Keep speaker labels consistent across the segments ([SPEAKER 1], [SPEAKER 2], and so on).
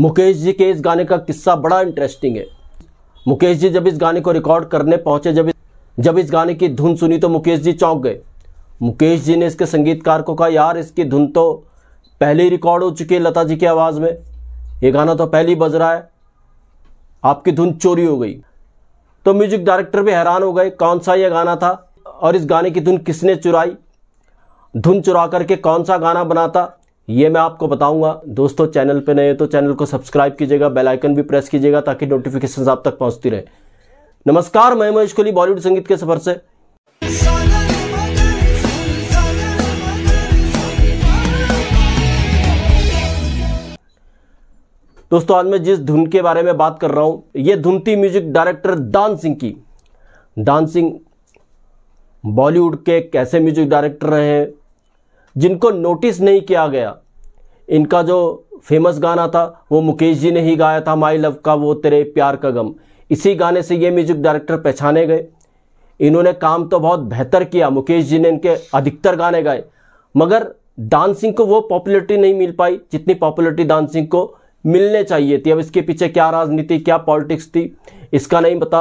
[SPEAKER 1] मुकेश जी के इस गाने का किस्सा बड़ा इंटरेस्टिंग है मुकेश जी जब इस गाने को रिकॉर्ड करने पहुंचे जब जब इस गाने की धुन सुनी तो मुकेश जी चौंक गए मुकेश जी ने इसके संगीतकार को कहा यार इसकी धुन तो पहले ही रिकॉर्ड हो चुकी है लता जी की आवाज़ में ये गाना तो पहले ही बज रहा है आपकी धुन चोरी हो गई तो म्यूजिक डायरेक्टर भी हैरान हो गए कौन सा यह गाना था और इस गाने की धुन किसने चुराई धुन चुरा करके कौन सा गाना बनाता ये मैं आपको बताऊंगा दोस्तों चैनल पे नए हो तो चैनल को सब्सक्राइब कीजिएगा बेल आइकन भी प्रेस कीजिएगा ताकि नोटिफिकेशन आप तक पहुंचती रहे नमस्कार मैं महेश कोली बॉलीवुड संगीत के सफर से दोस्तों आज मैं जिस धुन के बारे में बात कर रहा हूं ये धुन थी म्यूजिक डायरेक्टर दान सिंह की दान सिंह बॉलीवुड के कैसे म्यूजिक डायरेक्टर रहे हैं जिनको नोटिस नहीं किया गया इनका जो फेमस गाना था वो मुकेश जी ने ही गाया था माई लव का वो तेरे प्यार का गम इसी गाने से ये म्यूजिक डायरेक्टर पहचाने गए इन्होंने काम तो बहुत बेहतर किया मुकेश जी ने इनके अधिकतर गाने गाए मगर डांसिंग को वो पॉपुलरिटी नहीं मिल पाई जितनी पॉपुलरिटी डांसिंग को मिलने चाहिए थी अब इसके पीछे क्या राजनीति क्या पॉलिटिक्स थी इसका नहीं पता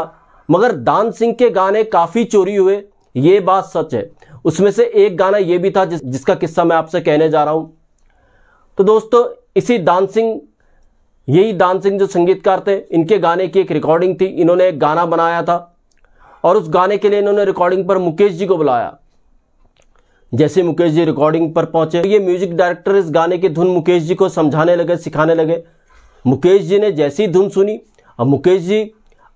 [SPEAKER 1] मगर डांसिंग के गाने काफ़ी चोरी हुए ये बात सच है उसमें से एक गाना ये भी था जिस, जिसका किस्सा मैं आपसे कहने जा रहा हूं तो दोस्तों इसी डांसिंग यही डांसिंग जो संगीतकार थे इनके गाने की एक रिकॉर्डिंग थी इन्होंने एक गाना बनाया था और उस गाने के लिए इन्होंने रिकॉर्डिंग पर मुकेश जी को बुलाया जैसे मुकेश जी रिकॉर्डिंग पर पहुंचे ये म्यूजिक डायरेक्टर इस गाने की धुन मुकेश जी को समझाने लगे सिखाने लगे मुकेश जी ने जैसी धुन सुनी अब मुकेश जी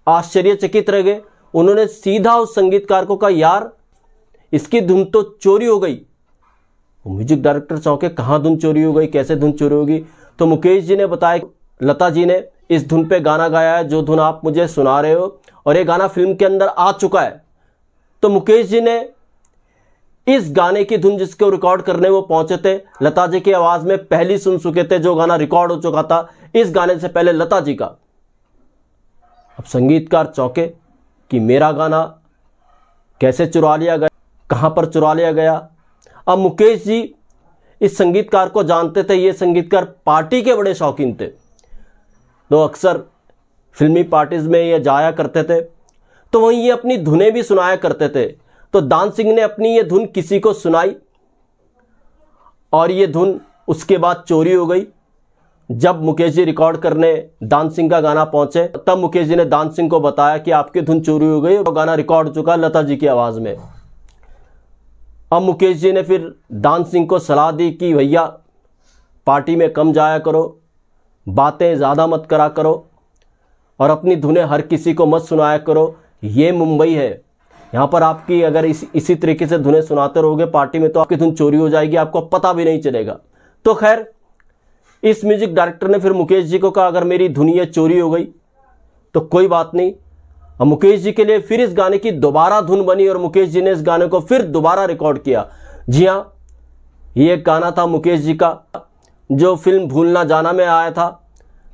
[SPEAKER 1] आश्चर्यचकित रह गए उन्होंने सीधा उस संगीतकार को कहा यार इसकी धुन तो चोरी हो गई म्यूजिक डायरेक्टर चौके कहाँ धुन चोरी हो गई कैसे धुन चोरी होगी तो मुकेश जी ने बताया लता जी ने इस धुन पे गाना गाया है जो धुन आप मुझे सुना रहे हो और ये गाना फिल्म के अंदर आ चुका है तो मुकेश जी ने इस गाने की धुन जिसको रिकॉर्ड करने वो पहुंचे थे लता जी की आवाज में पहली सुन चुके थे जो गाना रिकॉर्ड हो चुका था इस गाने से पहले लता जी का अब संगीतकार चौके कि मेरा गाना कैसे चुरा लिया गया कहाँ पर चुरा लिया गया अब मुकेश जी इस संगीतकार को जानते थे ये संगीतकार पार्टी के बड़े शौकीन थे तो अक्सर फिल्मी पार्टीज़ में ये जाया करते थे तो वहीं ये अपनी धुनें भी सुनाया करते थे तो दान सिंह ने अपनी ये धुन किसी को सुनाई और ये धुन उसके बाद चोरी हो गई जब मुकेश जी रिकॉर्ड करने दान सिंह का गाना पहुंचे तब मुकेश जी ने दान सिंह को बताया कि आपकी धुन चोरी हो गई और गाना रिकॉर्ड हो चुका लता जी की आवाज़ में अब मुकेश जी ने फिर दान सिंह को सलाह दी कि भैया पार्टी में कम जाया करो बातें ज़्यादा मत करा करो और अपनी धुनें हर किसी को मत सुनाया करो ये मुंबई है यहाँ पर आपकी अगर इस इसी तरीके से धुनें सुनाते रहोगे पार्टी में तो आपकी धुन चोरी हो जाएगी आपको पता भी नहीं चलेगा तो खैर इस म्यूजिक डायरेक्टर ने फिर मुकेश जी को कहा अगर मेरी धुनिया चोरी हो गई तो कोई बात नहीं और मुकेश जी के लिए फिर इस गाने की दोबारा धुन बनी और मुकेश जी ने इस गाने को फिर दोबारा रिकॉर्ड किया जी हाँ ये एक गाना था मुकेश जी का जो फिल्म भूलना जाना में आया था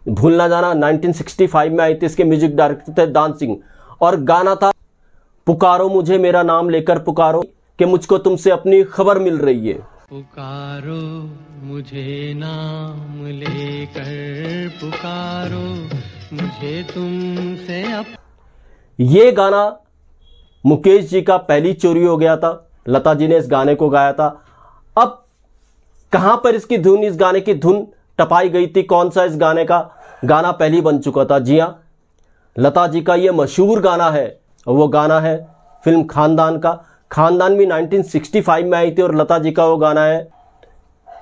[SPEAKER 1] भूलना जाना 1965 में आई थी इसके म्यूजिक डायरेक्टर थे दान सिंह और गाना था पुकारो मुझे मेरा नाम लेकर पुकारो कि मुझको तुमसे अपनी खबर मिल रही है पुकारो मुझे नाम लेकर पुकारो मुझे तुमसे अप... ये गाना मुकेश जी का पहली चोरी हो गया था लता जी ने इस गाने को गाया था अब कहां पर इसकी धुन इस गाने की धुन टपाई गई थी कौन सा इस गाने का गाना पहली बन चुका था जी हाँ लता जी का यह मशहूर गाना है वो गाना है फिल्म खानदान का खानदान भी 1965 में आई थी और लता जी का वो गाना है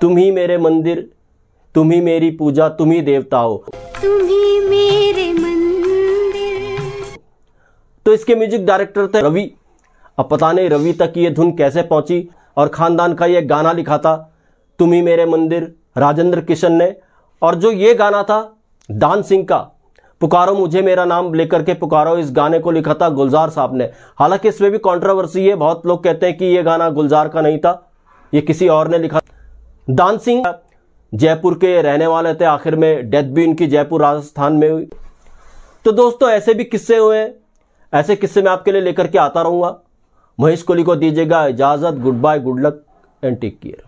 [SPEAKER 1] तुम ही मेरे मंदिर तुम ही मेरी पूजा तुम ही देवता हो तुम ही मेरे तो इसके म्यूजिक डायरेक्टर थे रवि अब पता नहीं रवि तक ये धुन कैसे पहुंची और खानदान का ये गाना लिखा था तुम ही मेरे मंदिर राजेंद्र किशन ने और जो ये गाना था दान सिंह का पुकारो मुझे मेरा नाम लेकर के पुकारो इस गाने को लिखा था गुलजार साहब ने हालांकि इसमें भी कंट्रोवर्सी है बहुत लोग कहते हैं कि ये गाना गुलजार का नहीं था ये किसी और ने लिखा दान सिंह जयपुर के रहने वाले थे आखिर में डेथ भी इनकी जयपुर राजस्थान में हुई तो दोस्तों ऐसे भी किस्से हुए ऐसे किस्से मैं आपके लिए लेकर के आता रहूँगा महेश कोहली को दीजिएगा इजाज़त goodbye good luck and take care